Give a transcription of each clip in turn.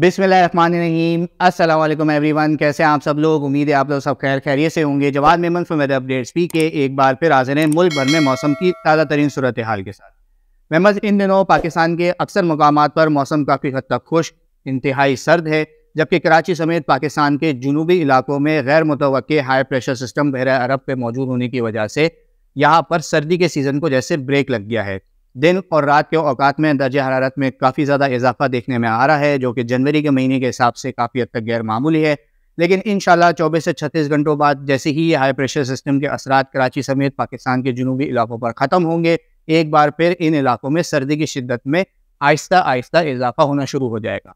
बिसमीम अल्लाम एवरीवन कैसे आप सब लोग उम्मीद है आप लोग सब खैर खैरिये से होंगे जवाब में मन वेदर अपडेट्स भी के एक बार फिर हाजिर हैं मुल्क भर में मौसम की ताज़ा तरीन सूरत हाल के साथ मेमन इन दिनों पाकिस्तान के अक्सर मकाम पर मौसम काफ़ी हद तक खुश इंतहाई सर्द है जबकि कराची समेत पाकिस्तान के जनूबी इलाकों में गैर मुतव हाई प्रेशर सिस्टम बहर अरब पर मौजूद होने की वजह से यहाँ पर सर्दी के सीज़न को जैसे ब्रेक लग गया है दिन और रात के औकात में दर्ज हरारत में काफ़ी ज़्यादा इजाफा देखने में आ रहा है जो कि जनवरी के महीने के हिसाब से काफ़ी हद तक गैर मामूली है लेकिन इन चौबीस से छत्तीस घंटों बाद जैसे ही ये हाई प्रेशर सिस्टम के असरा कराची समेत पाकिस्तान के जनूबी इलाकों पर ख़त्म होंगे एक बार फिर इन इलाकों में सर्दी की शिद्दत में आहिस्ता आहिस्ता इजाफा होना शुरू हो जाएगा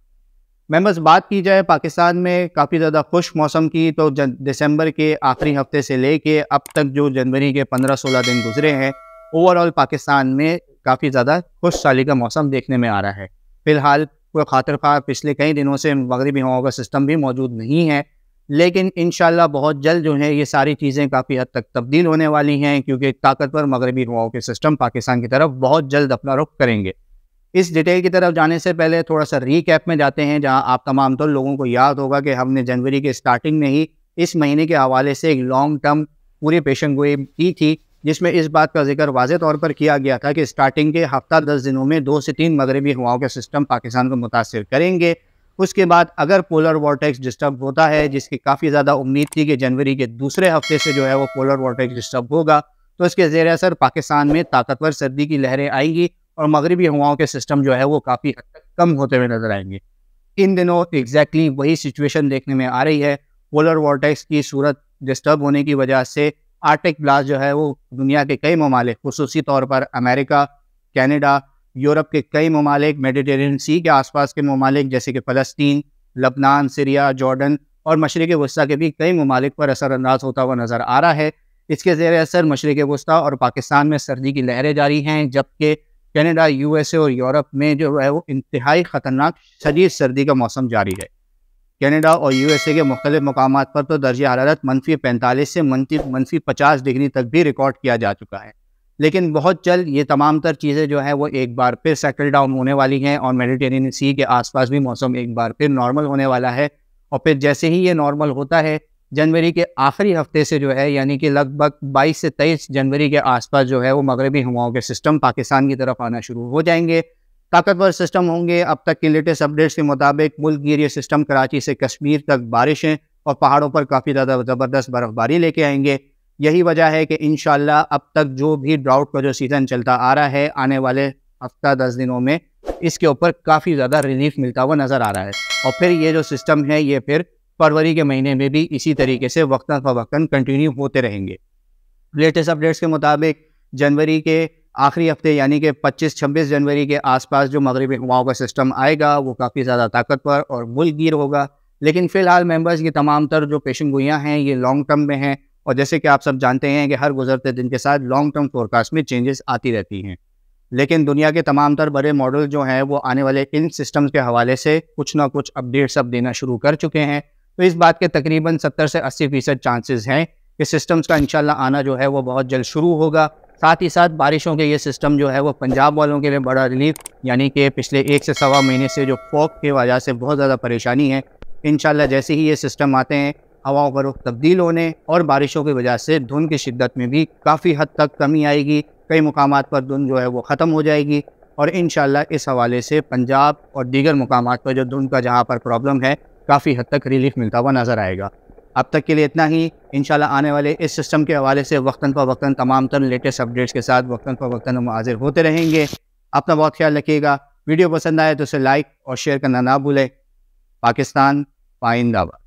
मेम्बर्स बात की जाए पाकिस्तान में काफ़ी ज़्यादा खुश मौसम की तो दिसंबर के आखिरी हफ्ते से लेके अब तक जो जनवरी के 15-16 दिन गुजरे हैं ओवरऑल पाकिस्तान में काफ़ी ज़्यादा खुश साली का मौसम देखने में आ रहा है फिलहाल कोई खातर खा पिछले कई दिनों से मगरबी हवाओं का सिस्टम भी मौजूद नहीं है लेकिन इन बहुत जल्द जो है ये सारी चीज़ें काफ़ी हद तक तब्दील होने वाली हैं क्योंकि ताकतवर मगरबी हवाओं के सिस्टम पाकिस्तान की तरफ बहुत जल्द अपना रुख करेंगे इस डिटेल की तरफ जाने से पहले थोड़ा सा रीकैप में जाते हैं जहां आप तमाम तो लोगों को याद होगा कि हमने जनवरी के स्टार्टिंग में ही इस महीने के हवाले से एक लॉन्ग टर्म पूरी पेशन गोई की थी जिसमें इस बात का जिक्र वाज तौर पर किया गया था कि स्टार्टिंग के हफ्ता दस दिनों में दो से तीन मगरबी हवाओं के सिस्टम पाकिस्तान को मुतासर करेंगे उसके बाद अगर पोलर वॉर्टेक्स डिस्टर्ब होता है जिसकी काफ़ी ज़्यादा उम्मीद थी कि जनवरी के दूसरे हफ्ते से जो है वो पोलर वॉर्टेक्स डिस्टर्ब होगा तो इसके ज़ेर असर पाकिस्तान में ताकतवर सर्दी की लहरें आएंगी और मगरबी हवाओं के सिस्टम जो है वो काफ़ी हद तक कम होते हुए नज़र आएंगे इन दिनों एग्जैक्टली exactly वही सिचुएशन देखने में आ रही है पोलर वॉर्टेक्स की सूरत डिस्टर्ब होने की वजह से आर्टिक ब्लास्ट जो है वो दुनिया के कई ममालिक खसूसी तौर पर अमेरिका कैनेडा यूरोप के कई ममालिक मेडिटेरियन सी के आसपास के ममालिक जैसे कि फ़लस्तीन लबनान सीरिया जॉर्डन और मशरक़ वस्ती के भी कई ममालिक पर असरानंदाज होता हुआ नज़र आ रहा है इसके ज़ेर असर मशरक़ वस्ती और पाकिस्तान में सर्दी की लहरें जारी हैं जबकि कैनेडा यू एस ए और यूरोप में जो है वो इंतहाई ख़तरनाक शदीद सर्दी का मौसम जारी है कनाडा और यूएसए के मुख्तलिफ मकाम पर तो दर्ज हरारत मनफी पैंतालीस से मनफी पचास डिग्री तक भी रिकॉर्ड किया जा चुका है लेकिन बहुत जल्द ये तमाम तर चीज़ें जो हैं वो एक बार फिर सेटल डाउन होने वाली हैं और मेडिटेन सी के आसपास भी मौसम एक बार फिर नॉर्मल होने वाला है और फिर जैसे ही ये नॉर्मल होता है जनवरी के आखिरी हफ्ते से जो है यानी कि लगभग 22 से 23 जनवरी के आसपास जो है वो मगरबी हवाओं के सिस्टम पाकिस्तान की तरफ आना शुरू हो जाएंगे ताकतवर सिस्टम होंगे अब तक के लेटेस्ट अपडेट्स के मुताबिक मुल्क गिर ये सिस्टम कराची से कश्मीर तक बारिशें और पहाड़ों पर काफ़ी ज़्यादा ज़बरदस्त बर्फबारी लेके आएंगे यही वजह है कि इन अब तक जो भी ड्राउट का जो सीज़न चलता आ रहा है आने वाले हफ्ता दस दिनों में इसके ऊपर काफ़ी ज़्यादा रिलीफ मिलता हुआ नज़र आ रहा है और फिर ये जो सिस्टम है ये फिर फरवरी के महीने में भी इसी तरीके से वक्ता फवक्ता कंटिन्यू होते रहेंगे लेटेस्ट अपडेट्स के मुताबिक जनवरी के आखिरी हफ्ते यानी कि 25-26 जनवरी के आसपास जो मगरबी अगवाओं का सिस्टम आएगा वो काफ़ी ज़्यादा ताकतवर और गिर होगा लेकिन फ़िलहाल मेंबर्स की तमाम तर जो पेशन गोइयाँ हैं ये लॉन्ग टर्म में हैं और जैसे कि आप सब जानते हैं कि हर गुजरते दिन के साथ लॉन्ग टर्म फोरकास्ट में चेंजेस आती रहती हैं लेकिन दुनिया के तमाम तर बड़े मॉडल जो हैं वो आने वाले इन सिस्टम्स के हवाले से कुछ ना कुछ अपडेट्स अब देना शुरू कर चुके हैं तो इस बात के तकरीबन सत्तर से अस्सी फ़ीसद चांसेज़ हैं कि सिस्टम्स का इंशाल्लाह आना जो है वो बहुत जल्द शुरू होगा साथ ही साथ बारिशों के ये सिस्टम जो है वो पंजाब वालों के लिए बड़ा रिलीफ यानी कि पिछले एक से सवा महीने से जो फॉक की वजह से बहुत ज़्यादा परेशानी है इन जैसे ही ये सिस्टम आते हैं हवाओं का रुख तब्दील होने और बारिशों की वजह से धुंध की शिद्दत में भी काफ़ी हद तक कमी आएगी कई मकाम पर धुंध जो है वो ख़त्म हो जाएगी और इन इस हवाले से पंजाब और दीगर मकाम पर जो धुंध का जहाँ पर प्रॉब्लम है काफ़ी हद तक रिलीफ मिलता हुआ नज़र आएगा अब तक के लिए इतना ही इन आने वाले इस सिस्टम के हवाले से वक्ता पर वक्ता तमाम तर लेटेस्ट अपडेट्स के साथ वक्ता पर वक्ता हम हाजिर होते रहेंगे अपना बहुत ख्याल रखिएगा वीडियो पसंद आए तो उसे लाइक और शेयर करना ना भूलें पाकिस्तान पाइंदाबाद